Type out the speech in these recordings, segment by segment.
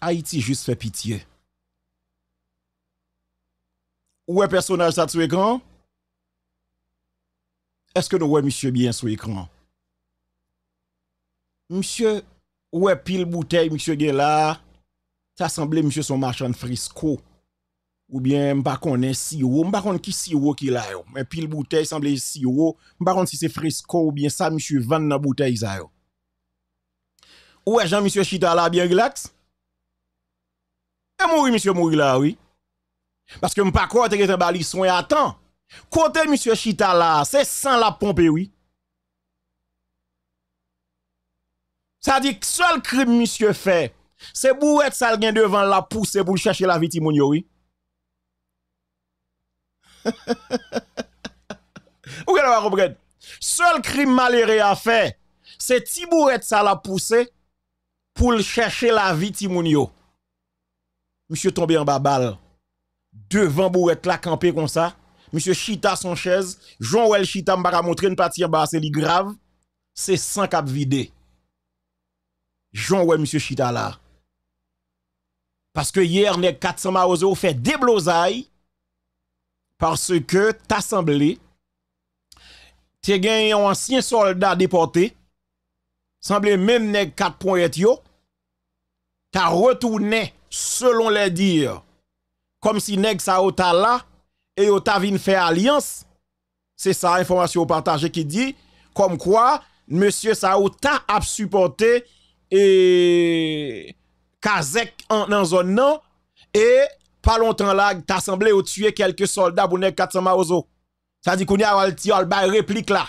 Haiti just fè pitiè. Ouè personaj sa sou ekran? Eske nou wè msye byen sou ekran? Msye, ouè pil bouteil msye gen la, sa semblè msye son marchan frisko, oubyen mbakonnen siwo, mbakonnen ki siwo ki la yo, mwen pil bouteil semblè siwo, mbakonnen si se frisko, oubyen sa msye vann nan bouteil za yo. Ouè jan msye chita la byen glaks? E mouri, monsie mouri la, oui. Paske m pa kwa teke te bali son e atan. Kote monsie chita la, se san la pompe, oui. Sa dik, sol krim monsie fe, se bou et sa gen devan la pousse pou l'chache la vitimouni, oui. Ou gen la wakou, gen. Sol krim malere a fe, se ti bou et sa la pousse pou l'chache la vitimouni, oui. Monsie tombe an ba bal, Devan bou et la kampe kon sa, Monsie chita son chèz, Joun wè l chita mbara moutrin pati an ba ase li grav, Se san kap vide, Joun wè monsie chita la, Paske yer nek 4 sama ozo, Fè deblozay, Paske ta samblé, Te gen yon ansyen soldat depote, Samblé menm nek 4 pon et yo, Ta rotou nek, Selon le dir, kom si neg sa o ta la, e yo ta vin fe alians, se sa informasyon partaje ki di, kom kwa, monsye sa o ta ap suporte, e kazek nan zon nan, e pa lontan la, ta semble yo tue kelke solda bou neg katsama ozo. Sa di kouni aval ti albay replik la.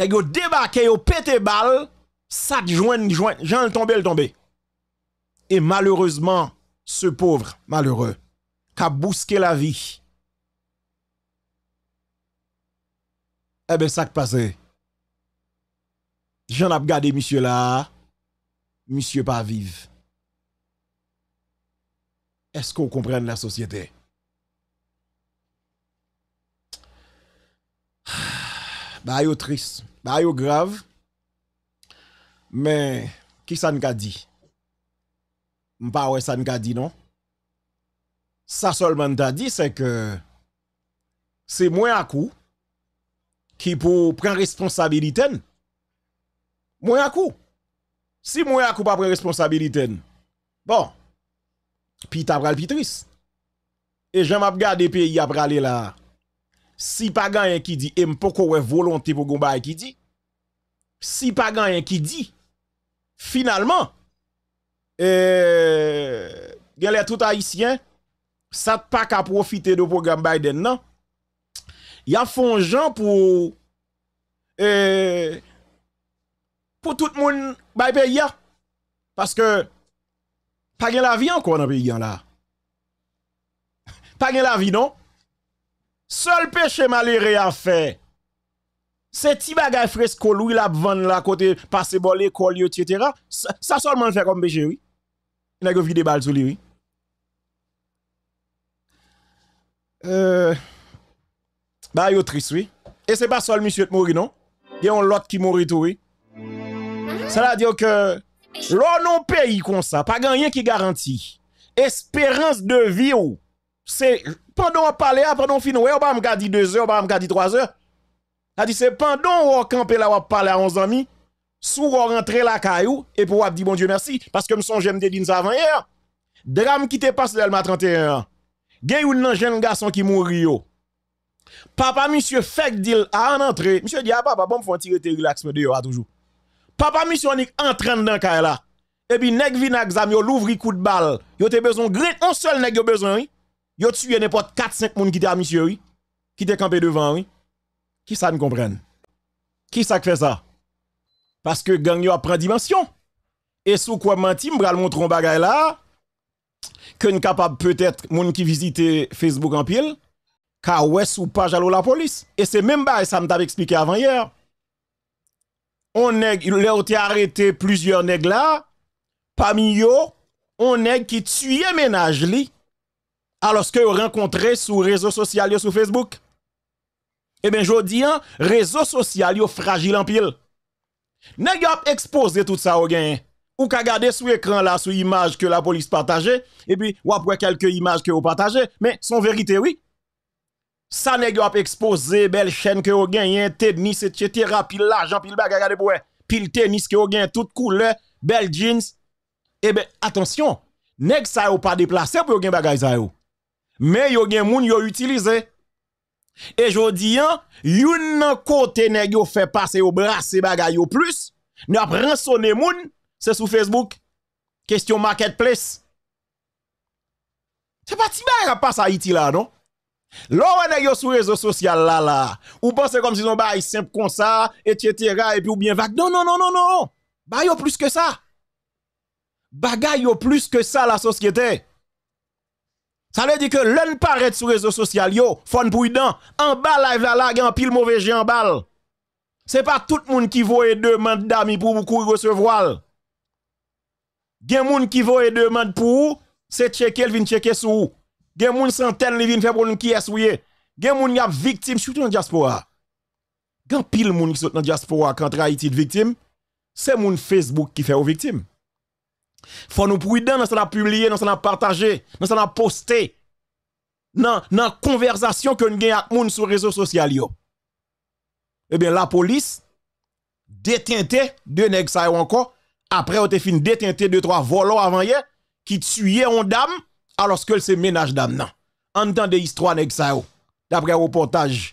Neg yo debake yo pete bal, sa di jwen, jan l tombe l tombe. Et malheureusement, ce pauvre malheureux qui a bousqué la vie, eh bien, ça qui passe. J'en ai regardé monsieur là, monsieur pas vivre. Est-ce qu'on comprend la société? Bah, yo triste, bah, grave. Mais, qui ça nous a dit? Mpa ouais ça n'a dit non. Ça seulement t'a dit c'est que c'est moi à coup qui pour prendre responsabilité. Moi à coup. Si moi à coup pas prendre responsabilité. Bon. Puis t'as pral pitris. Et j'aime regarder pays a pralé là. Si pas gagné qui dit et m'poko volonté pour gomba qui dit. Si pas gagné qui dit finalement E, gen lè tout haisyen, sa pa ka profite do program Biden nan, yon fon jan pou, e, pou tout moun bay pe yon, paske, pa gen la vi an kon an pe yon la, pa gen la vi non, sol pe che malere a fe, se ti bagay fres kolou la bvan la, kote pase bole, kol yo, tjetera, sa sol man fe kom pe che wè, Na yo vide bal sou li, oui. Euh, ba yo tris, oui. E se pa sol, misi ou te mori, non? Ye yon lot ki mori tou, oui. Sa la diyo ke, lò non peyi kon sa, pa gen yon ki garanti. Espérance de vi, ou. Se, pandon wap pale a, pandon fin nou, oui, ou ba m gadi 2 ou ba m gadi 3 ou. La di se, pandon wap anpe la wap pale a 11 anmi. Souro rentre la ka yo, e pou wap di bon diyo mersi, paske mson jemde din sa vanyan. Dega mkite pas lèl ma 31 an. Gè yon nan jen gason ki moun riyo. Papa misyo fèk dil an antre. Misyo diya, papa, bon, papa, mfou an tire te relaks me diyo a toujou. Papa misyo anik antren den ka la. Ebi nek vina gzam yo louvri kout bal. Yo te bezon gri, an sol nek yo bezon yi. Yo tsu yon nepot 4-5 moun kite a misyo yi. Kite kampe devan yi. Ki sa n'kompren? Ki sa kfe sa? Paske gang yo apren dimensyon. E sou kwa mantim, bral montron bagay la, kwen kapab peutet moun ki vizite Facebook an pil, ka wè sou paj alo la polis. E se menm ba, e sa mtav eksplike avan yer. On neg, le ou te arete plusieurs neg la, pa mi yo, on neg ki tsuye menaj li, aloske yo renkontre sou rezo sosyal yo sou Facebook. E men jwo di an, rezo sosyal yo fragil an pil. Nèg a expose tout ça au gagnant. Ou ka gade sous écran là sous image que la police partageait et puis ou après quelques images que vous partagez mais son vérité oui. Ça nèg a exposé belle chaîne que vous gagnez, tennis etc. pile l'argent pile bagage gade pour pile tennis que vous gagnez toute couleur, belle jeans. Eh ben attention, nèg ça ou pas déplacer pour gagne bagage ça yo. Mais yo gens moun yo utilisé E jodi, yon nan kote negyo fe pase yo brase bagay yo plus, ni ap ren sonen moun, se sou Facebook, question marketplace. Se pati bagay yo pase Haiti la, non? Lò wè negyo sou rezo sosyal la la, ou pense kom si son bagay semp konsa, et cetera, epi ou bien vak, non, non, non, non, non, non, bagay yo plus ke sa. Bagay yo plus ke sa la sosyete. Sa le di ke le n paret sou rezo sosyal yo, fon pou y dan, an bal la ev la la gen apil mouve jen an bal. Se pa tout moun ki vo e de mand da mi pou moukou y resevo al. Gen moun ki vo e de mand pou ou, se cheke el vin cheke sou ou. Gen moun centen li vin febroun ki es ou ye. Gen moun yap viktim sout nan diaspora. Gen apil moun ki sout nan diaspora kontra iti di viktim, se moun Facebook ki fe ou viktim. Fwa nou pou idan nan se la publie, nan se la partaje, nan se la poste, nan konversasyon kon gen ak moun sou rezo sosyal yo. Ebyen la polis detente, de nek sa yo anko, apre o te fin detente 2-3 volo avan ye, ki tuye yon dam alos ke l se menaj non. dam nan. An dan de histro anek sa yo, dapre wopontaj.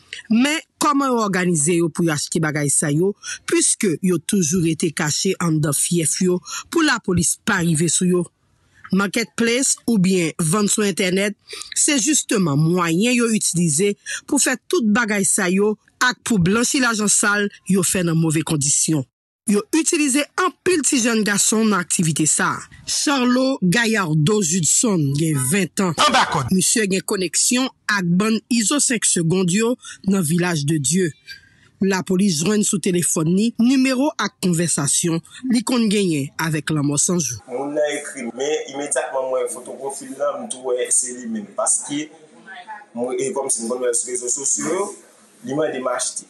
Men, koman yo organize yo pou yache ki bagay sa yo, pwiske yo toujou ete kache an da fief yo pou la polis pa arrive sou yo? Marketplace ou bien vande sou internet, se justeman mwanyen yo utilize pou fè tout bagay sa yo ak pou blanchi la jan sal yo fè nan mwove kondisyon. Yo utilize an pil ti jen gason nan aktivite sa Charlo Gayardo Judson gen 20 an Mise gen koneksyon ak ban Iso 5 second yo nan Vilaj de Dieu La polis jwen sou telefon ni, numero ak konversasyon Li kon genye avek la mò sanjou Moun nan ekri, men imetakman mwen fotoprofil nan mtou wè ekse li men Paske mwen ekom si mwen mwen svezo sosyo, li mwen demache ti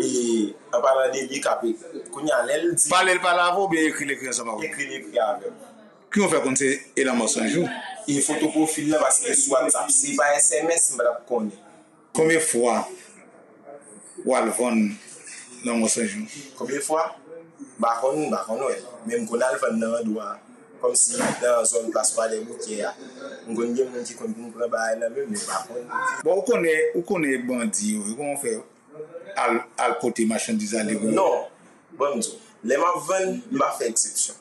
E, apara de li kapi, konye al el di. Pal el palavou, biye ekrile ekrile sa pavou. Ekrile pri avèm. Ki yon fè konti e la monsenjou? E fotopofilè, baske sou anta. Si pa SMS, mbè la pou konye. Kome fwa walvon la monsenjou? Kome fwa? Bakon yon, bakon yon. E. Mè mkon alvan nan adouan. Kom si nan zon plaswa de moukè ya. Mkonye mwen ki konye mwen prebay nan mè mwen bakon. Bon, ou konye bandi yon? Ou konye bandi yon? al kote machan di zane. Non, bon zo. Le ma ven, ma fe eksepsyon.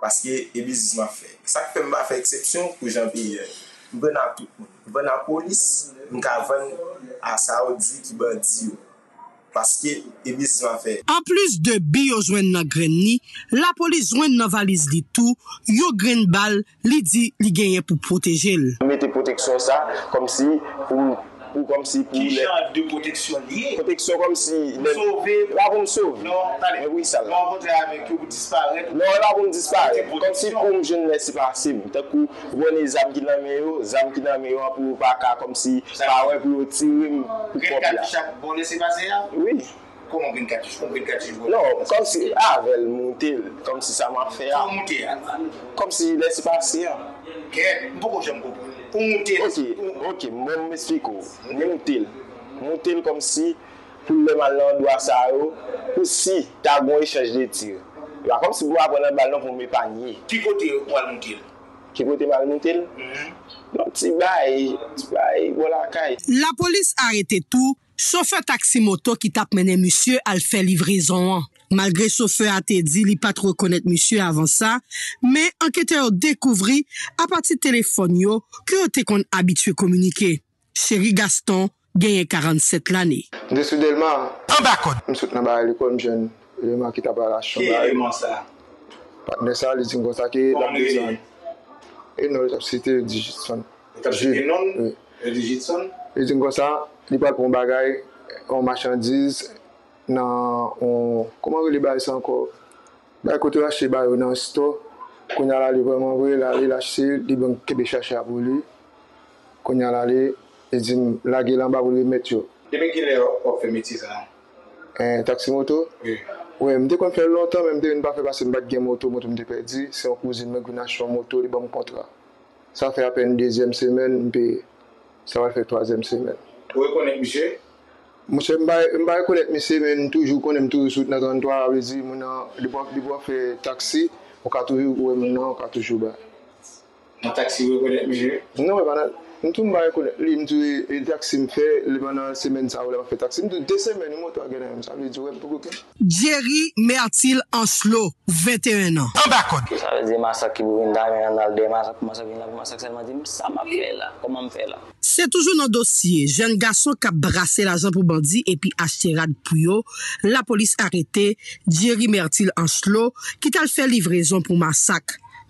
Paske ebi zi zi ma fe. Sakte ma fe eksepsyon pou jan pe euh, ven a polis mka ven a sa ou di ki ben di yo. Paske ebi zi zi ma fe. An plus de bi yo zwen nan gren ni, la polis zwen nan valiz li tou, yo gren bal, li di li genye pou proteje l. Mete proteksyon sa, kom si pou Ki jan de poteksyon? Sove? Wap m souve? Non, wap m dispare Kom si pou m jen lè se pasim Te pou wane zam ki nan me yo Zam ki nan me yo apou wap akar Kom si pa wè pou wote Kwen katif chak pou m wè se pase yon? Oui Kwen katif kwen katif Non, kom non, si avel moutel Kom si sa m wè se pase yon Kwen? Mpoko jen m koupou? La polis arete tou, sofe taksi moto ki tap mene musye al fe livrezon an. Malgre sofe a te di li pa tro konet misyo avan sa, me anketè ou dekouvri a pati telefon yo kè ou te kon abitwe komunike. Sherry Gaston genye 47 l'anè. Desu delman, msout nabay li kon jen, lèman ki tabar la chongay. Kè yè yè man sa? Patne sa, li zingon sa ki, lak di zan. E non, li tap si te di jitsan. E nan, li jitsan? Li zingon sa, li pat pou mbagay, kon machandiz, nan, kouman wè li bayi san kò, bayi koutou la chè bayi wè nan sitò, kounyan la li wè man wè, la li la chè, di bon kebe chè chè avou li, kounyan la li, e zin lage lan ba wè met yo. Deme ki lè wè ou fè meti sa lan? Eh, e, taksi moto? Oui. Ouè, mè de kon fè lò tan, mè mè de yon ba fè basi mbè gè moto, mòt mè de pè di, se yon kou zin mè gwen la chè moto, di bon kontra. Sa fè apèn dezyèm semen, mè de, sa wè fè twazèm semen. Ouè e kon e Mbaye konet mi se men toujou konen mtou yusout natan an to a rezi moun nan dibwa fe taksi, wakato yu wè moun nan wakato jou bè. Nan taksi wè konet mi jirè? Non, nan wè banat. Ntou mbaye konen, li mtou e, e taksim fe, li banan semen sa ou le mtou taksim, mtou de semen yon mwoto a genen, msab li djouwe mpou kouke. Jerry Mertil Ancelot, 21 an. Mbakon. Sade di masak ki bou yon da, men an al de masak pou masak yon la pou masak, selman di msa ma fe la, koman mfe la. Se toujou nan dosye, jen gason ka brase la jan pou bandi epi asherad pou yo, la polis arete, Jerry Mertil Ancelot, kit al fe livrezon pou masak.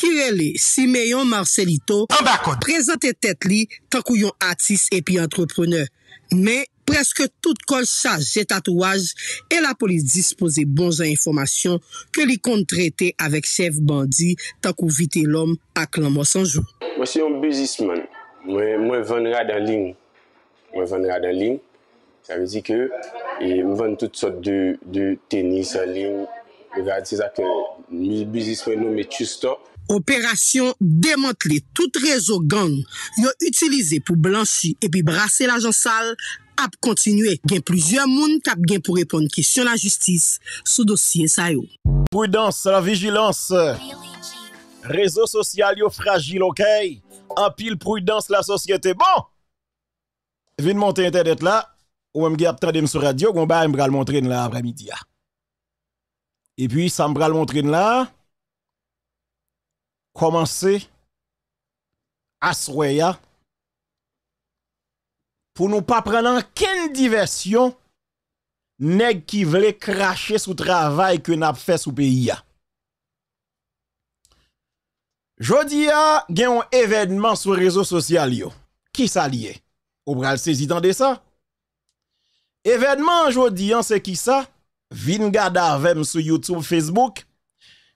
Kirele, si meyon Marcelito, prezante tet li tankou yon atis epi antropreneur. Men, preske tout kol saje tatouaj, e la polis dispose bonja informasyon ke li kontrete avek chev bandi tankou vite lom ak lanman sanjou. Mwen se yon bizisman, mwen ven rade anling. Mwen ven rade anling, sa ve di ke yon e, ven tout sot de tenis anling. E ve atisa ke mi bizisman nou me chou stop. Operasyon demantle tout rezo gang yo utilize pou blanshi epi brase la jansal ap kontinue gen plizye moun tap gen pou reponke syon la justis sou dosye sayo. Pou y danse la vijilans, rezo sosyal yo fragil okey, apil pou y danse la sosyete bon. Vin monte internet la, ou mge ap tradem sou radyo gwen ba mbral montren la avramidia. E pi sa mbral montren la... Komanse aswaya pou nou pa prenan ken diversyon neg ki vle krashe sou travay ke nap fè sou peyi ya. Jodi ya gen yon evenman sou rezo sosyal yo. Ki sa liye? Ou bral se zidande sa? Evenman jodi an se ki sa? Vin gada vem sou Youtube, Facebook.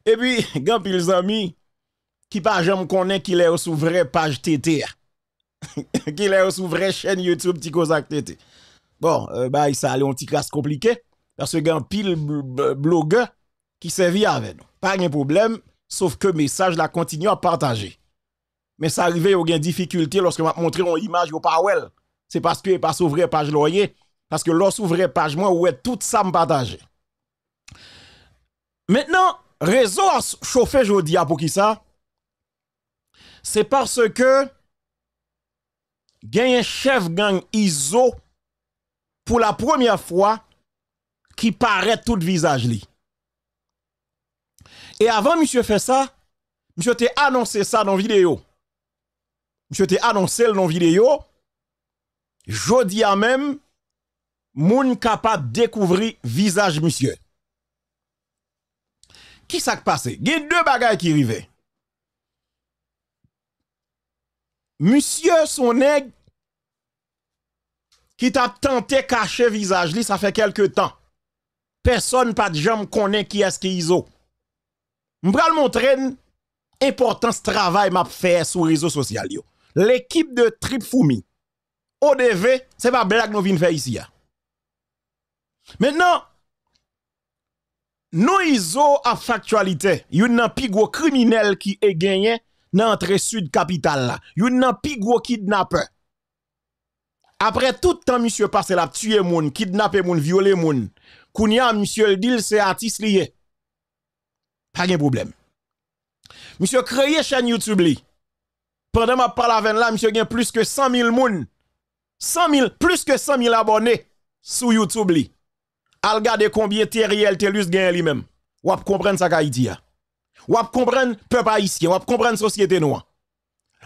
E pi gen pil zami... qui pas jamais connaît qu'il est sous vraie page TT. qu'il est sous vraie chaîne YouTube Petit Cosac Bon, euh, bah, ça allait un petit casse compliqué. Parce que un pile blogueur qui servit avec nous. Pas de problème, sauf que message la continue à partager. Mais ça arrive, il y difficulté lorsque m'a montré une image au Parwell C'est parce que pas sous vraie page loyer. Parce que lorsque vraie page, moi, ouais, tout ça me partager. Maintenant, réseau chauffé jodi pour qui ça? c'est parce que un chef gang ISO pour la première fois qui paraît tout visage Et avant monsieur fait ça, monsieur t'a annoncé ça dans vidéo. Monsieur t'a annoncé dans vidéo. Jodi à même moun capable découvrir visage monsieur. Qui s'est passé? Il y a deux bagages qui arrivaient. Monsie son neg ki ta ptante kache vizaj li sa fe kelke tan. Person pa di jan m konen ki eske izo. M pral montren important se travay ma pfeye sou rizo sosyal yo. L ekip de trip fumi. Odeve, se pa belak nou vin fe yisi ya. Menan, nou izo ap faktualite. Yon nan pigwo kriminel ki e genyen. nan antre sud kapital la, yon nan pigwo kidnapè. Apre tout tan, misyo pase la, tuye moun, kidnapè moun, viole moun, koun ya, misyo l'dil, se atis liye, ha gen problem. Misyo kreye chan YouTube li, prendan ma pala ven la, misyo gen plus ke 100.000 moun, 100.000, plus ke 100.000 abone, sou YouTube li. Al gade konbye, teri el telus gen li men, wap kompren sa ka iti ya. Ou ap comprendre peuple haïtien, ou ap comprendre société noire.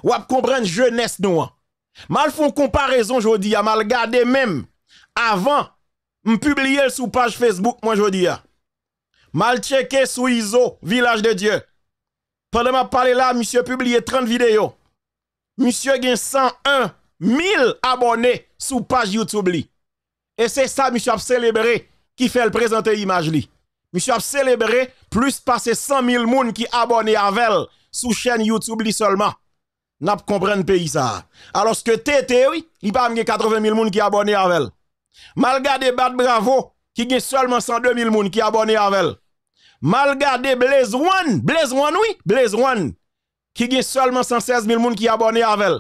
Ou ap comprendre jeunesse noire. Mal font comparaison jodi a mal garder même avant publier sur page Facebook moi jodi a. Mal checké sous ISO village de Dieu. Pendant m'a parlé là, monsieur publié 30 vidéos. Monsieur gen 101 000 abonnés sur page YouTube Et c'est ça monsieur a célébré qui fait le présenter image li. Monsieur a célébré plus passer 100 000 personnes qui abonné à Vel sous chaîne YouTube li seulement. N'a pas compris pays ça. Alors que Tété, oui, il pas 80 000 personnes qui abonné à Vel. Malgré Bad Bravo, qui a seulement 102 000 personnes qui abonné à Vel. Malgré Blaze One, Blaze One, oui, Blaze One, qui a seulement 116 000 personnes qui abonné à Vel.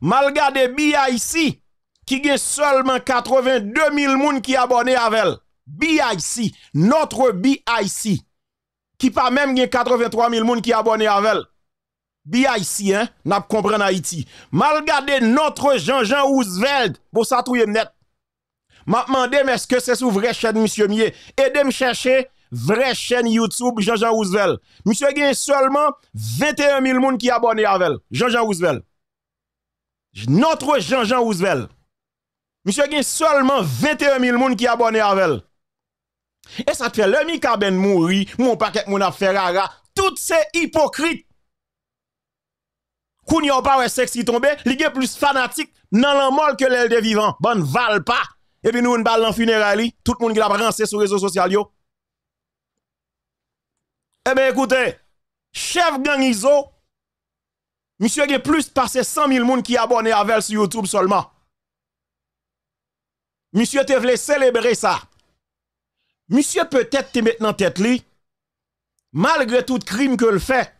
Malgré BIC, qui a seulement 82 000 personnes qui abonné à Vel. BIC, notre BIC, qui pas même gen 83 000 moun qui à avec BIC, hein, n'a compris Haïti. Malgré notre Jean-Jean Roosevelt, pour ça tout net. M'a demandé, mais est-ce que c'est sous vraie chaîne, monsieur Mier? Aidez-moi chercher vraie chaîne YouTube Jean-Jean Roosevelt. Monsieur gagne seulement 21 000 moun qui abonné avec Jean-Jean Roosevelt. Notre Jean-Jean Roosevelt. Monsieur gagne seulement 21 000 moun qui abonné Avel et ça te fait le Mika Ben mouri, mon paquet mon affaire toutes ces hypocrites. n'y a pas sexy tombé, li gen plus fanatique nan la mol que l'aile de vivant. Bon val pas. Et puis nous une balle en funérailles, tout le monde qui l'a brancé sur les réseaux sociaux yo. Eh bien écoutez, chef gang Iso, monsieur gen plus passé 100 000 moun qui à avec sur YouTube seulement. Monsieur te voulait célébrer ça. Monsieur peut-être t'es maintenant tête-lis, malgré tout crime que l'fait,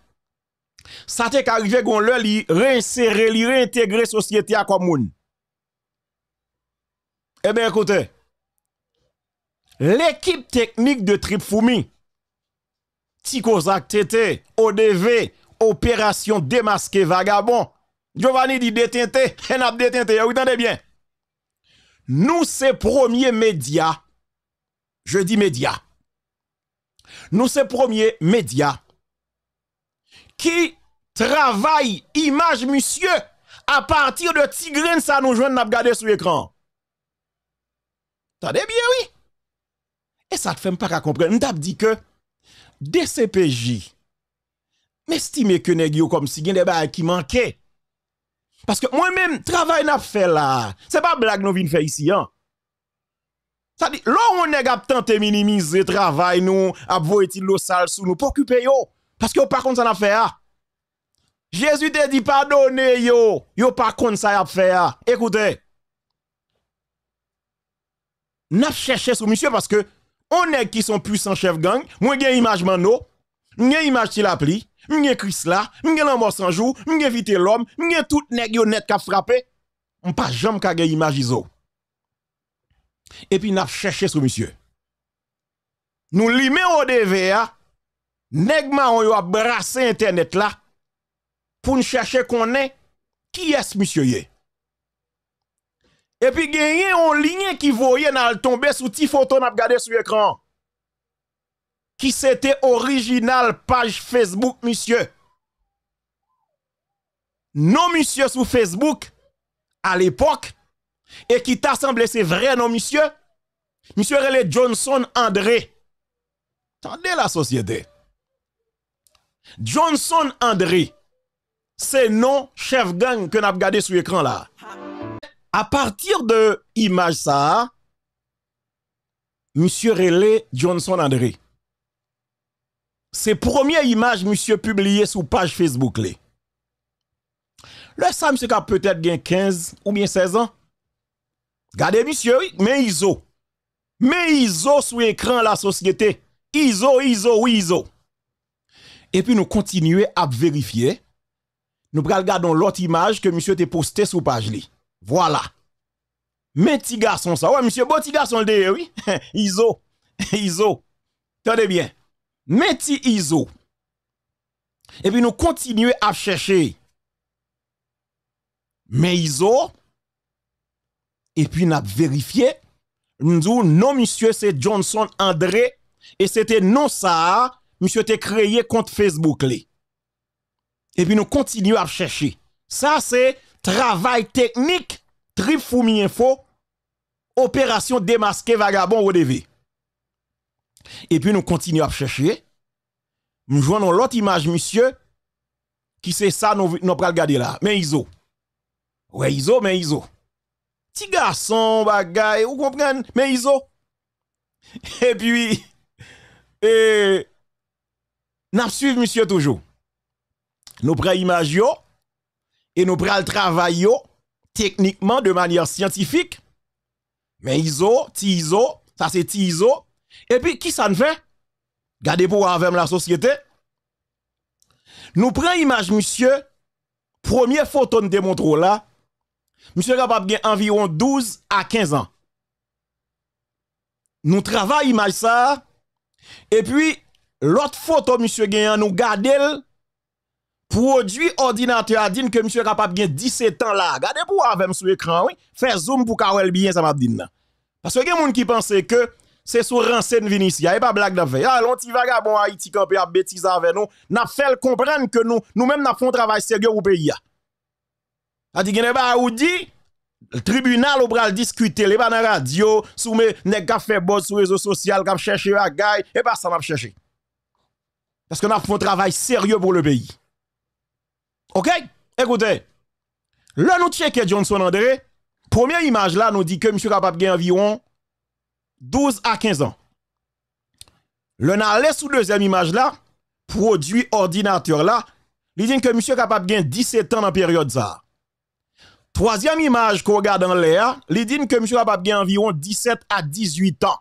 sa te k'arrivé gon l'oeil li re-insérer, li re-intégrer société akwamoun. Ebe, eh ekouté, l'ekip teknik de Trip Foumi, Tiko Zak Tete, Odeve, Opération Demasqué Vagabond, Giovanni Di Detente, Renat Detente, eh ya ou t'en de bien. Nou se premier média Je di medya. Nou se promye medya ki travay imaj musye a patir de tigren sa nou jwen nap gade sou ekran. Tade biye, oui. E sa te fem pa ka kompre. M tap di ke DCPJ me stime ke negyo kom si gen deba a ki manke. Paske mwen men travay nap fe la. Se pa blag nou vin fe isi an. Sa di, lò ou neg ap tante minimize travay nou, ap vo eti lò sal sou nou, pou kupè yo. Paske yo pa kont sa na fè ya. Jezu te di padone yo, yo pa kont sa ya fè ya. Ah. Ekoute. Nap chè chè sou misye, paske ou neg ki son pwisan chèv gang, mwen gen imajman nou, mwen gen imaj ti la pli, mwen gen kris la, mwen gen an mò sanjou, mwen gen vite lòm, mwen gen tout neg yo net ka frapè, mwen pa jom ka gen imaj iso. et puis n'a cherché sur monsieur. Nous limons au DVA, nègma on a brassé internet là pour nous chercher qu'on est qui est ce monsieur yé. Et puis gagné en ligne qui voyait n'a tomber sous petit photo n'a regardé sur écran Qui c'était original page Facebook monsieur. Non monsieur sur Facebook à l'époque et qui t'a semblé c'est vrai non monsieur monsieur relé Johnson André attendez la société Johnson André c'est non chef gang que n'a gardé sur l'écran là à partir de image ça monsieur relé Johnson André c'est première image monsieur publié sur page Facebook là. Le Sam, c'est peut-être 15 ou bien 16 ans. Gardez, monsieur, mais ISO. Mais ISO sur écran la société. ISO, ISO, ISO. Et puis nous continuons à vérifier. Nous regardons l'autre image que monsieur a posté sur page li. Voilà. Mais petit garçon ça. Ouais, monsieur, bon petit garçon le oui. ISO. ISO. Tenez bien. Mais petit ISO. Et puis nous continuons à chercher. Mais ISO E pi nou ap verifiye, nou nou misye se Johnson André, e se te nou sa, misye te kreye kont Facebook li. E pi nou kontinu ap cheshi. Sa se, travay teknik, trip Foumi Info, operasyon demaske vagabon ou de ve. E pi nou kontinu ap cheshi, nou jwann nou lot imaj misye, ki se sa nou pral gade la, men izo. Wey izo, men izo. Ti gason, bagay, ou kompren, men iso. E pi, e, nap suiv monsye toujou. Nou pre imaj yo, e nou pre al travay yo, teknikman, de manyer siyantifik, men iso, ti iso, sa se ti iso, e pi, ki san fe? Gade pou avèm la sosyete. Nou pre imaj monsye, promye foton de montrou la, Monsieur capable gain environ 12 à 15 ans. Nous travaillons image ça et puis l'autre photo monsieur gagne nous le produit ordinateur dit que monsieur capable gain 17 ans là. Regardez pour avec sur écran oui, faire zoom pour Karel bien ça m'a dit Parce que gens qui pensait que c'est sur Rancène Vinicius. Il n'y a pas blague d'affaire. Ah, l'on petit vagabond Haïti qui a bêtise avec nous, n'a fait comprendre que nous, nous-mêmes, nous faisons un travail sérieux au pays. Adi gen e ba a ou di, tribunal ou bra l diskute, le ba nan radio, sou me nek ka febos, sou rezo sosyal, ka m cheshe a gay, e ba sa m ap cheshe. Aske nan foun travay seryo pou le peyi. Ok? Ekoute, le nou tcheke Johnson Andere, pwemye imaj la nou di ke M. Kapap gen aviron, 12 a 15 an. Le nan alè sou lèzèm imaj la, prodwi ordinateur la, li din ke M. Kapap gen 17 an nan peryode zahar. Troisième image qu'on regarde dans l'air, il dit que monsieur a bien environ 17 à 18 ans.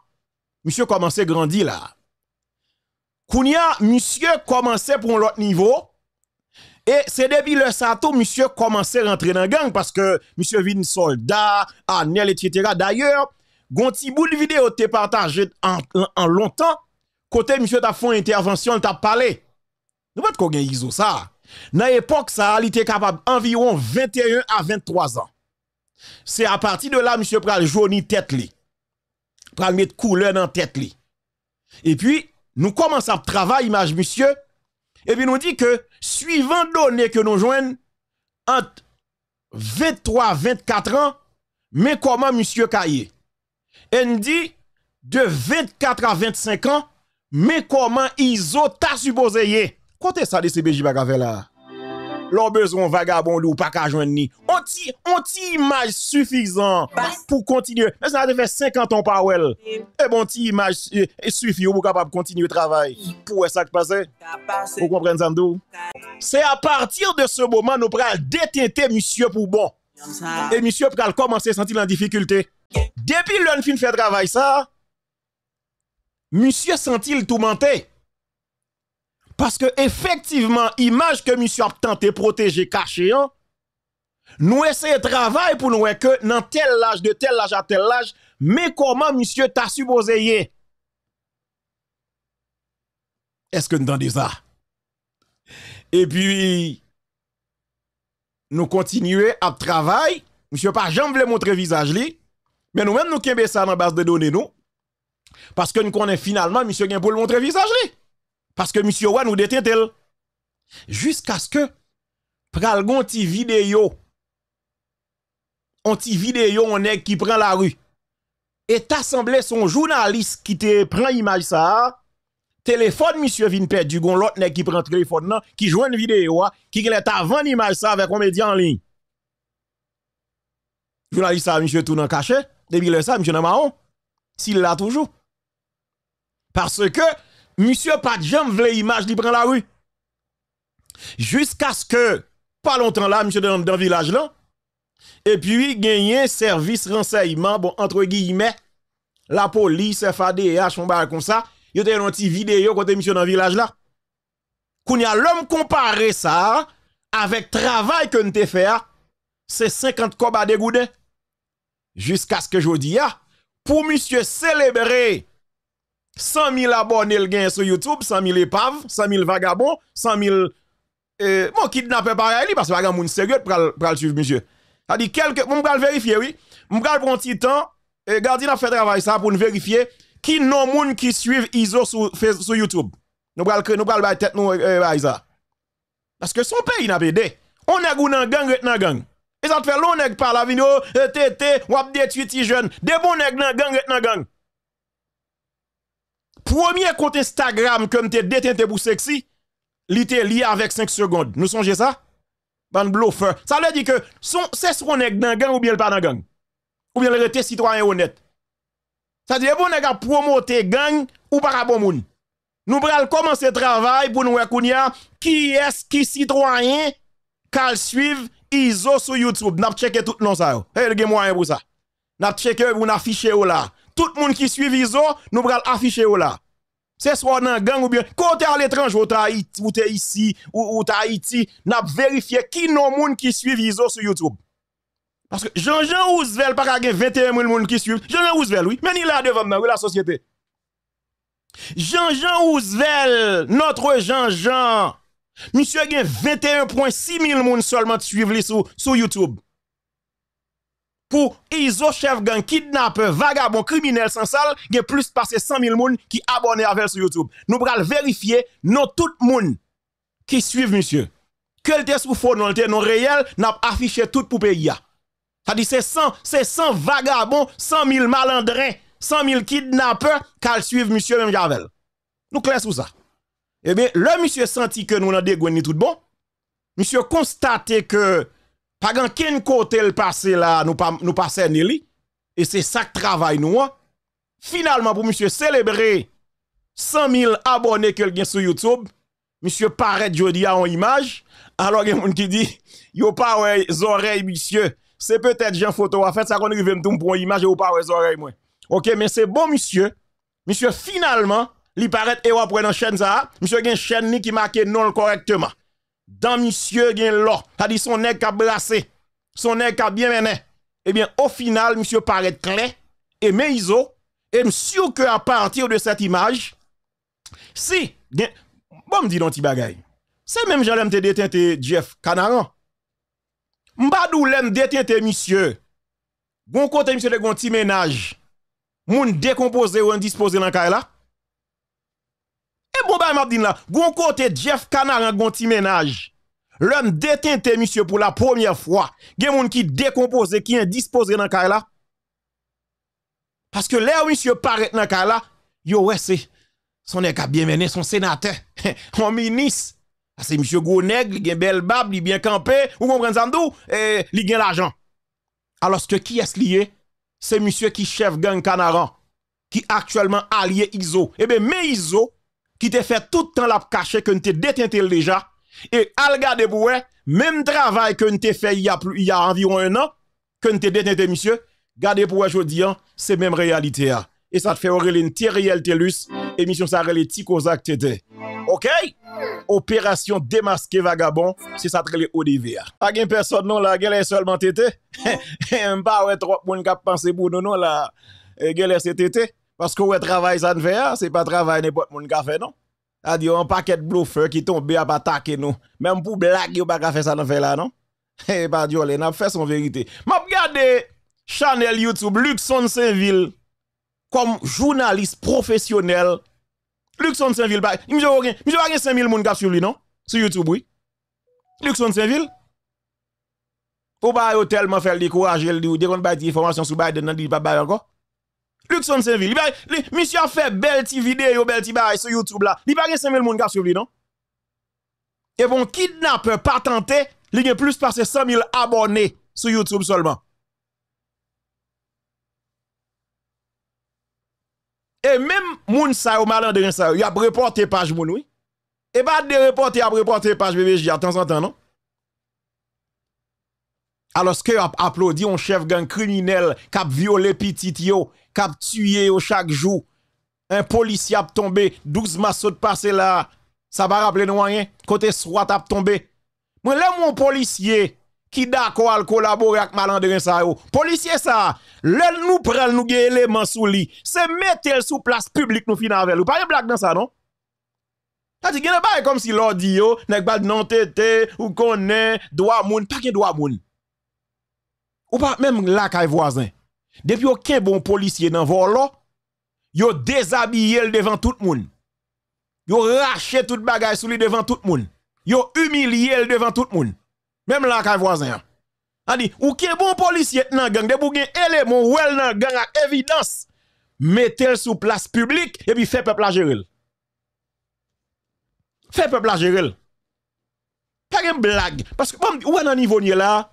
Monsieur commençait à grandir là. Kounia, monsieur commençait pour l'autre niveau. Et c'est depuis le sato, monsieur commençait à rentrer dans la gang parce que monsieur vient soldat, anel, etc. D'ailleurs, gonti bout de vidéo t'es partagé en, longtemps. Côté monsieur t'a fait une intervention, t'a parlé. Nous pas qu'on gagne ISO ça. Na epok sa al ite kapab Anviron 21 a 23 an Se apati de la Monsie pral jouni tet li Pral met koule nan tet li E pi nou koman sa Travay imaj monsie E pi nou di ke suivant donen Ke nou joun 23 a 24 an Men koman monsie ka ye En di De 24 a 25 an Men koman izo ta Supose ye Kote sa li se beji baga vela? Lò bezon vagabon lou pa ka jwen ni. On ti imaj sufizan pou kontinye. Mè se nan te fè 50 an pa wèl. E bon ti imaj e, e sufiyo pou kapap kontinye travay. Pou e sa kpase? Kpase. Pou kompren zan dou? Kpase. Se a partir de se mouman nou pral detente moussie pou bon. E moussie pral komanse sentil an difikulte. Depi loun fin fè travay sa, moussie sentil tou mantè. Paske efektiveman, imaj ke misyo ap tante proteje kache an, nou eseye travay pou nou eke nan tel laj, de tel laj a tel laj, me koman misyo ta subozeye. Eske nou dande za? E pi, nou kontinue ap travay, misyo pa janm vle montre vizaj li, men nou men nou kenbe sa nan bas de donen nou, paske nou konen finalman misyo gen pou l montre vizaj li. Parce que M. Ouan nous détient tel. Jusqu'à ce que pralgon ti vidéo. On ti vidéo on est qui prend la rue. Et assemble son journaliste qui te prend image ça. Téléphone M. vin du gon l'autre nèg qui prend téléphone nan, qui joue une vidéo qui ta avant image ça avec un média en ligne. Journaliste ça M. tout dans caché, depuis le ça M. Namaon S'il l'a toujours. Parce que monsieur pas de jambe vle image la rue. Jusqu'à ce que, pas longtemps là, monsieur dans, village là, et puis gagné service renseignement, bon, entre guillemets, la police, FADH, on comme ça, il y a une petite vidéo côté monsieur dans village là. Qu'on y a l'homme comparé ça avec travail que nous fait, hein. c'est 50 cobas dégoudés. Jusqu'à ce que je dis, hein, pour monsieur célébrer 100 000 abonnés le gain sur YouTube, 100 000 épaves, 100 000 vagabonds, 100 000 euh, bon kidnappé pareil parce que pas grand monde sérieux pour le suivre monsieur. Ça dit quelques on va vérifier oui. On va prendre petit temps et eh, gardien a fait travail ça pour nous vérifier qui non monde qui suivent ISO sur sur YouTube. Nous va nous va tête nous ça. Eh, eh, parce que son pays n'a pas aidé. On est dans gang dans gang. Et ça fait long nèg par la vidéo, tété, ou ap tuiti jeune. Des bons nèg dans gang dans gang. Premier kont Instagram kem te detente pou seksi, li te liye avek 5 segonde. Nou sonje sa? Ban blofer. Sa le di ke, se se ronek den gen ou bie l pa nan gen? Ou bie l rete sitwanyen ou net? Sa di e bon nega promote gen ou para bon moun? Nou brel komanse travay pou nou ekoun ya, ki eski sitwanyen kal suiv izo sou YouTube. Nap cheke tout non sa yo. Heye l gen mwanyen pou sa. Nap cheke ou na fiche ou la. tout le monde qui suit Iso, nous allons afficher là. C'est soit dans gang ou bien quand tu à l'étranger ou tu es ici ou, es à Haïti, n'a vérifié qui nos monde qui suivent Iso sur YouTube. Parce que Jean-Jean Ouzvel pas a 21 000 personnes qui suivent. Jean-Jean Ouzvel oui, mais il là devant moi la société. Jean-Jean Ouzvel, notre Jean-Jean. Monsieur a 21.6 000 personnes seulement suivent sur YouTube. pou izochef gen kidnapè, vagabon, kriminel, sansal, gen plus pa se 100.000 moun ki abonè avel sou YouTube. Nou pral verifiye nou tout moun ki suiv monsye. Kel te sou foun nou te nou reyel, nou ap afiche tout pou peyi ya. Sa di se 100 vagabon, 100.000 malandren, 100.000 kidnapè, kal suiv monsye mèm javel. Nou kles pou sa. Ebe, eh lè monsye senti ke nou nan degwen ni tout bon, monsye konstate ke Pas grand quel côté le passé là, nous pas nous Et c'est ça que travaille nous. Finalement pour monsieur célébrer 100 000 abonnés que gagne sur YouTube, monsieur paraît jodi a une image. Alors il y a monde qui dit yo pas ouais oreilles monsieur. C'est peut-être Jean photo à fait ça qu'on arrive me pour une image ou pas ouais oreilles moi. OK, mais c'est bon monsieur. Monsieur finalement, il paraît et après dans chaîne ça, monsieur une chaîne qui marque non correctement. Dan misye gen lò, Ha di son ek ka brase, Son ek ka bien menè, Ebyen, eh o final, misye pare tle, E me izò, E msye ou kè a partir de set imaj, Si, gen, Bon mdi don ti bagay, Se mèm jan lèm te deten te jef kanaran, Mbadou lèm deten te misye, Gon kote misye de gon ti menaj, Moun dekompose ou en dispose lankay la, E bon bay mardin la, goun kote Jeff Kanaran goun ti menaj, lèm detente, misye, pou la pounye fwa, gen moun ki dekompose, ki yon dispose nan kaj la, paske lè ou misye paret nan kaj la, yo wese, son e ka biemenen, son senate, moun minis, ase misye goun neg, li gen bel bab, li gen kampe, ou kompren zan dou, li gen lajan. Aloske ki es liye, se misye ki chef gen Kanaran, ki aktuellement a liye Izo, ebe eh me Izo, ki te fè tout tan la p kache ke n te detente l deja, e al gade pou wè, mèm travay ke n te fè y a anvi ou en an, ke n te detente, misye, gade pou wè jodi an, se mèm realite a. E sa te fè orilè n te realite l us, e misyon sa relè ti kozak te te. Ok? Operasyon demaske vagabon, se sa te relè odive a. A gen person nou la, gè lè solman te te, e mba wè trok moun kap panse bou nou nou la, gè lè se te te, Parce que ouais, travail ça ne fait, c'est pas travail n'importe monde qui fait, non? A un paquet de bluffeurs qui tombe à pas attaquer nous. Même pour blague, a pas faire ça dans fait là, non? Eh, pas Dieu, n'a fait son vérité. M'a regardé Chanel YouTube, Luxon Saint-Ville, comme journaliste professionnel. Luxon Saint-Ville, il me dit, 5000 personnes qui sur lui, non? Sur YouTube, oui. Luxon Saint-Ville. Ou pas, tellement fait le décourager, il dit, on pas d'information des informations sur Biden, il dit, pas encore. Luxon Saint-Ville, misyo a fè bel ti videyo, bel ti baray sou Youtube la, li bagen 5000 moun kars yo vli, non? E bon, kidnap patante, li gen plus passe 100 000 abone sou Youtube solman. E men moun sa yo, malan de gen sa yo, y ap reporte page moun, oui? E bad de reporte, y ap reporte page, bebe, j di a tan san tan, non? alos ke yo aplodi yon chef gen kriminel, kap viole pitit yo, kap tuye yo chak jou, en polisi ap tombe, 12 masot pase la, sa ba rapple nou anyen, kote swat ap tombe, mwen lè moun polisiye, ki da kwa al kolabori ak malandren sa yo, polisiye sa, lè nou prel nou ge eleman sou li, se metel sou plas publik nou finanvel, ou pa yon blak nan sa non? Tati gen e baye kom si lodi yo, nek ba nan tete, ou konen, do amoun, pa ken do amoun, Ou pa, mèm lak ay voisin. Depi bon yo ke bon polisye nan vor lo, yo dezabi yel devan tout moun. Yo rache tout bagay sou li devan tout moun. Yo umili yel devan tout moun. Mèm lak ay voisin. An di, ou ke bon polisye nan gang, debi ou gen elemon ou el nan gang ak evidans, metel sou plas publik, epi fe pepla jerel. Fe pepla jerel. Pè gen blag. Paske ou an an yivonye la, a,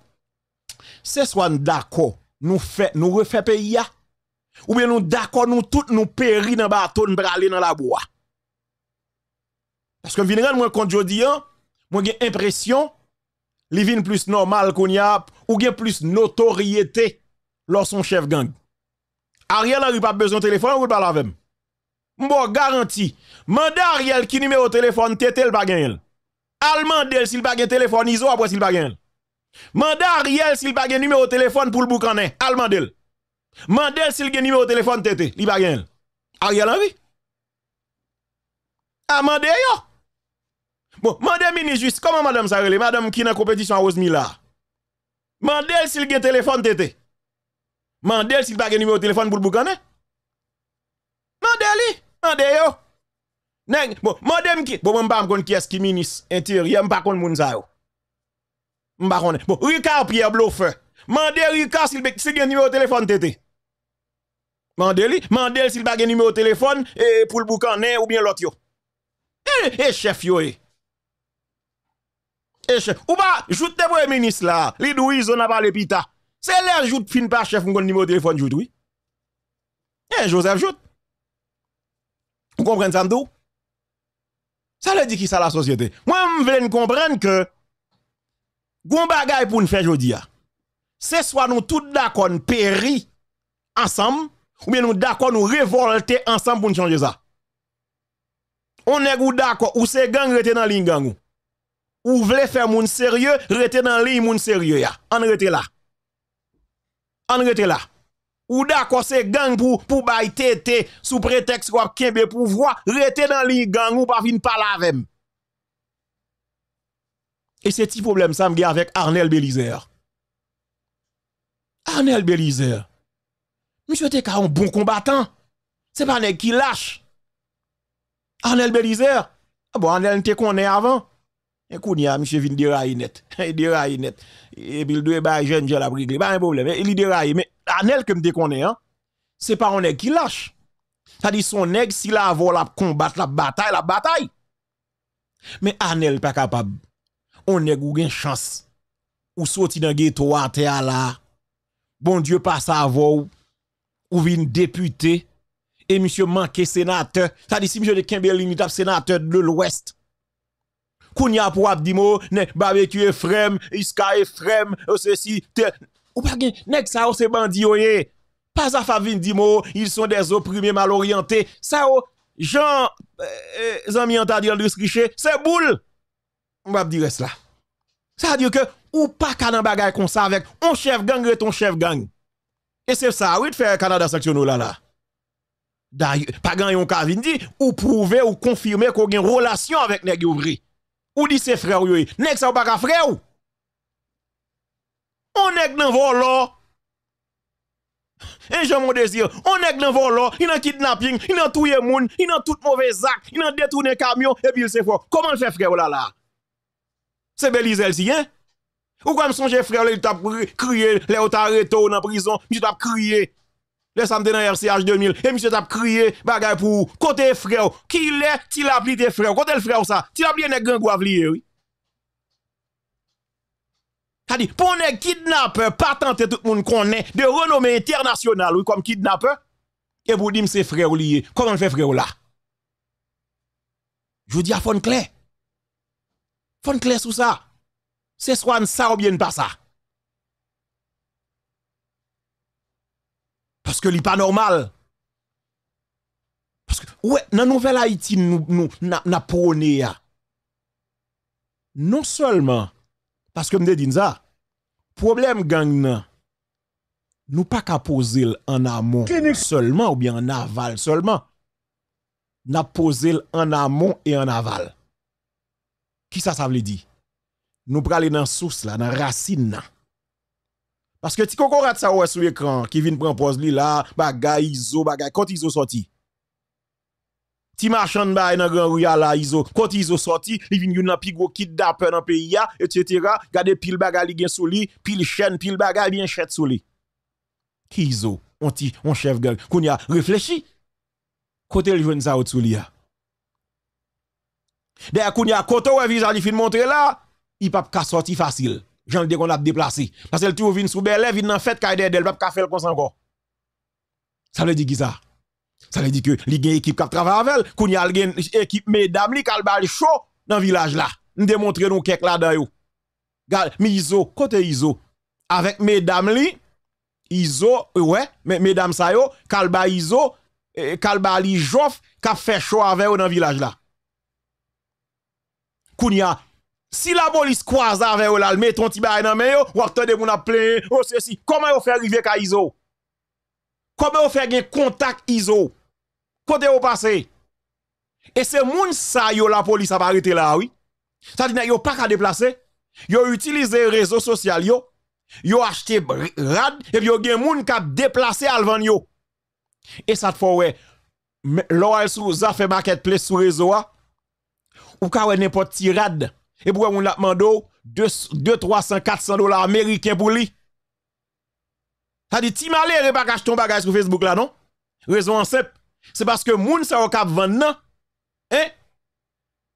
Se swan dako nou refe peyi ya, ou men nou dako nou tout nou peri nan baton brale nan la bo a. Peske vin re an mwen konjodi an, mwen gen impresyon, li vin plus normal kon ya ap, ou gen plus notoriye te, lor son chef gang. Ariel nan yon pa bezon telefon, yon pa la vemen. Mbo garanti, mande Ariel ki ni me o telefon, te tel pa gen el. Al mandel si l pa gen telefon, nizo apwe si l pa gen el. Mande a riyel si l pa gen nume o telefon pou l bouk anen, al mandel. Mande l si l gen nume o telefon tete, li pa gen el. A riyel an vi? A ah, mande yo? Bo, mande mi ni jist, koman madame sa rele, madame ki nan kompetisyon a ozmi la. Mande l si l gen telefon tete. Mande l si l pa gen nume o telefon pou l bouk anen. Mande li? Mande yo? Neng, bo, mande mi kit. Bo, mwen pa m kon kyes ki minis, entir, yon pa kon moun sa yo. Bon, Ricard Pierre Blofeur. Mandez Ricard s'il si un numéro de téléphone tété. Mandez lui, mandez s'il pas un numéro de téléphone et pour le boucaner ou bien l'autre yo. Et, e, chef yo. Et e, chef. Ou pas, joute de premier ministre là. Li douise on a parlé pita. C'est l'air joute fin par chef on numéro de téléphone joute oui. Eh Joseph joute. Vous comprenez ça m'dou? Ça le dit qui ça la société. Moi, je veux comprendre que Goun bagay pou n fe jodi ya. Se swa nou tout dakon peri ansam, ou mi nou dakon nou revolte ansam pou n chanje za. On e gou dakon ou se gang rete nan li yi gang ou. Ou vle fe moun serye, rete nan li yi moun serye ya. An rete la. An rete la. Ou dakon se gang pou bay tete sou pretext kwa kyebe pou vwa, rete nan li yi gang ou pa fin pala avèm. Et c'est petit problème ça me avec Arnel Bélizer. Arnel Bélizer. Monsieur était un bon combattant. C'est pas un qui lâche. Arnel Bélizer. Ah bon, Arnel qu'on est avant. Et Kounia, monsieur vient de net. Il déraille net. Et puis il doit bah, jeune, je Pas bah, un problème. Il déraille. Mais Arnel que me est. hein. C'est pas un qui lâche. Ça dit son nègre, s'il a avant la combattre la bataille, la bataille. Mais Arnel pas capable. On nek ou gen chans, ou soti nan geto wate ala, bon dieu pa sa avou, ou vin depute, e misyo manke senate, ta disi misyo de kembe limitap senate de l'ouest. Koun ya pou ap di mo, nek babeku e frem, iska e frem, ou se si, euh, te, ou pa gen, nek sa ou se bandi oye, pa sa fa vin di mo, il son de zo primye mal oryante, sa ou, jan, zan euh, euh, mi anta di an de skiche, se boule, on va dire cela. Ça veut dire que ou pas qu'à dans bagaille comme ça avec un chef gang et ton chef gang. Et c'est ça, oui, de faire Canada sanctionner là là. D'ailleurs, pas gang yon ka dit ou prouver ou confirmer qu'on a une relation avec nèg ouvri. Ou dit c'est frère yo, nèg ça ou pas frère ou. On nèg nan volo. Et je mon désir, on nèg nan volo, il a kidnapping, il a touye moun, il a tout mauvais acte, il détourné détourner camion et puis c'est fort. Comment le fait frère ou oh là là? C'est Belize si, hein? Ou comme son frère, il t'a crié, les t'a arrêtés en prison, il t'a crié. Le samedi dans RCH 2000, et monsieur t'a crié, bagay pour côté frère, qui l'est, tu l'appli tes frères, côté le frère ça, tu a plié nèg gang ou oui. T'as dit, pour un kidnappeur, pas tenter tout le monde connaît, de renommée internationale, oui, comme kidnappeur, et vous dites, c'est frère lié, comment le fait frère là? Je vous dis à fond clair. Fon kles ou sa. Se swan sa ou bien pa sa. Paske li pa normal. Paske, wè, nan nouvel Haiti nou, nou, na, na pounè ya. Non seulement, paske mde din za, problem gang nan, nou pa ka pose l en amon, seulement ou bien en aval, seulement, nan pose l en amon et en aval. Ki sa sa vle di? Nou prale nan souse la, nan rasine la. Paske ti koko rat sa ouwe sou ekran, ki vin pran pos li la, bagay, izo, bagay, konti izo soti? Ti marchan ba ena gran ruyal la, izo, konti izo soti, li vin yon nan pi gro kid da pe nan pe ya, et cetera, gade pil bagay li gen sou li, pil chen, pil bagay li gen chet sou li. Ki izo? On ti, on chef ganyan, koun ya reflechi, kote li ven sa ou tou li ya. Dè ya koun ya kote wè vizan li fin montre la I pap ka soti fasil Jan li de kon ap deplasi Pase l tivou vin soube le Vin nan fèt kajde del Pap ka fel konsan go Sa le di ki sa Sa le di ki li gen ekip kap trava avel Koun ya gen ekip me dam li Kalba li show nan vilaj la N de montre nou kek la dayo Gal mi Izo kote Izo Avèk me dam li Izo wè Me dam sayo Kalba Izo eh, Kalba li jof Kap fe show avel ou nan vilaj la Koun ya, si la polis kwa zave yo lalme, ton ti bay nanme yo, wak te de moun aple, o oh, se si, koman yo fè rivek a izo? Koman yo fè gen kontak izo? Kote yo pase? E se moun sa yo la polis aparete la, oui? Sa di nan yo pa ka deplase? Yo utilize rezo sosyal yo? Yo achete rad, ep yo gen moun ka deplase alvan yo? E sa te fò we, lo al sou za fè market place sou rezo wa? Ou ka wè nè po ti rad. E pou wè moun la pman do, 2, 300, 400 dolar Amerike pou li. Sa di ti malè re bagaj ton bagaj pou Facebook la, non? Rezon an sep. Se paske moun sa wakab vande nan. Eh?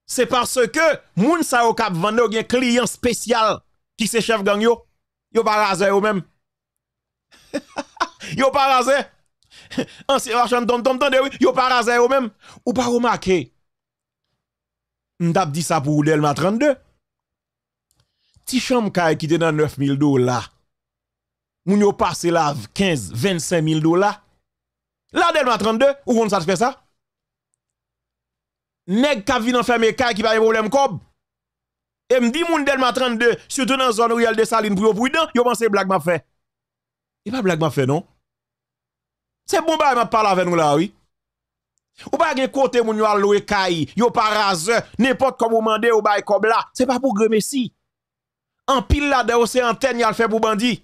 Se paske moun sa wakab vande nan gen kliyen spesyal ki se chef gang yo. Yo pa raze yo men. Yo pa raze. An se wakab chan ton ton ton de wè. Yo pa raze yo men. Ou pa wou makè. M tap di sa pou Delma 32. Ti chan m kaje ki te nan 9000 do la. Moun yo pase la 15, 25000 do la. La Delma 32, ou kon sa te fe sa? Neg kaje vi nan fèmè kaje ki pa yon problem kob. E m di moun Delma 32, se te nan zon ou yal de salin pou yo pou yon dan, yo man se blag ma fe. E pa blag ma fe non? Se bon ba yon ma pal avè nou la wè? Ou pas gen côté moun yo al loué kay, yo pas raseur, n'importe comment mandé ou bay comme c'est pas pour gremesi. En pile là ou c'est antenne yal fait pour bandi.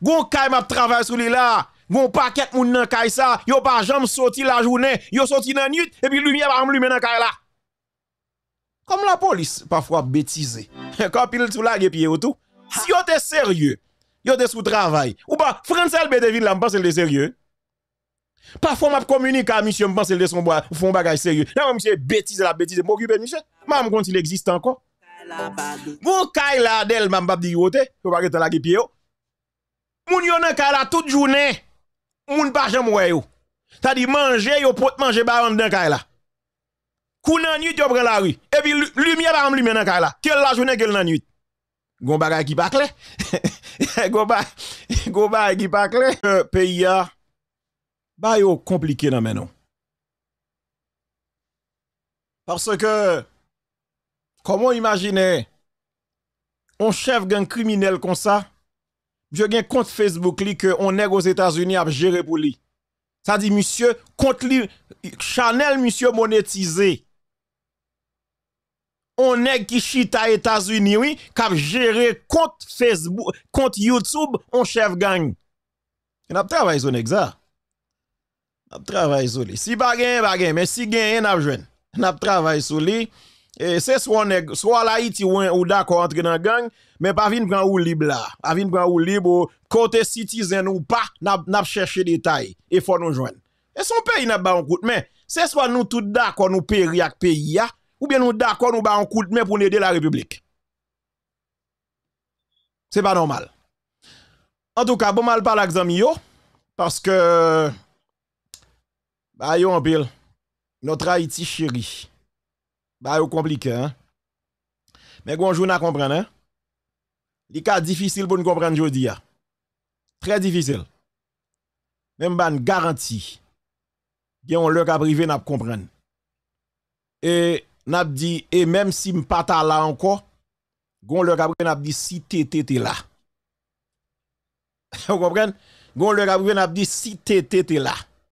Gon kay m'a travail sur li là, gon paquet moun nan kay ça, yo pa jambe sorti la journée, yo sorti nan nuit et puis lumière va lumière nan kay là. Comme la police parfois bêtisée. Quand pile sou la pied ou tout. Si yo te sérieux, yo te sous travail. Ou pas Francel ville là, m'pense le sérieux. Parfois, je communique à monsieur, je pense que son bois, bagage sérieux. Là, monsieur, bêtise la bêtise, monsieur. compte il existe encore. d'elle, oh. Moun yon toute journée, moun pas T'as dit, manger, yo, pot manger, bah, dans Kaila. Kounan nuit, yo, prend la rue. Et puis, lumière, bah, lumière dans Kaila. Quelle la journée, quelle la nuit. Gon bagage qui pas clair. Gon euh, Pays, ah bah yo compliqué dans maintenant. Parce que comment imaginer un chef gang criminel comme ça, je gagne compte Facebook li que on est aux États-Unis à gérer pour lui. Ça dit monsieur compte lui Chanel monsieur monétisé. On est qui chita États-Unis oui, car gérer compte Facebook, compte YouTube, on chef gang. Il a travaillé son exact. N ap travay sou li. Si bagen, bagen. Men si gen, en ap jwen. N ap travay sou li. E, se swa la iti ou da kwa entre nan gang, men pa vin pran ou lib la. Pa vin pran ou lib ou kote sitizen ou pa, n ap chèche detay. E fwa nou jwen. E son peyi n ap ba an koutmen. Se swa nou tout da kwa nou peri ak peyi ya, ou bien nou da kwa nou ba an koutmen pou nou ede la republik. Se pa normal. En tou ka, pou bon mal pa lak zami yo. Paske... Bayo anpil, notra iti chiri. Bayo komplike, an. Men konjou nan kompren, an. Li ka difisil pou nou kompren jodi, an. Prey difisil. Men ban garanti, gen yon lèk aprive nan kompren. E nan apdi, e menm si m pata la anko, gon lèk aprive nan apdi si te te te la. Yon kompren? Gon lèk aprive nan apdi si te te te la.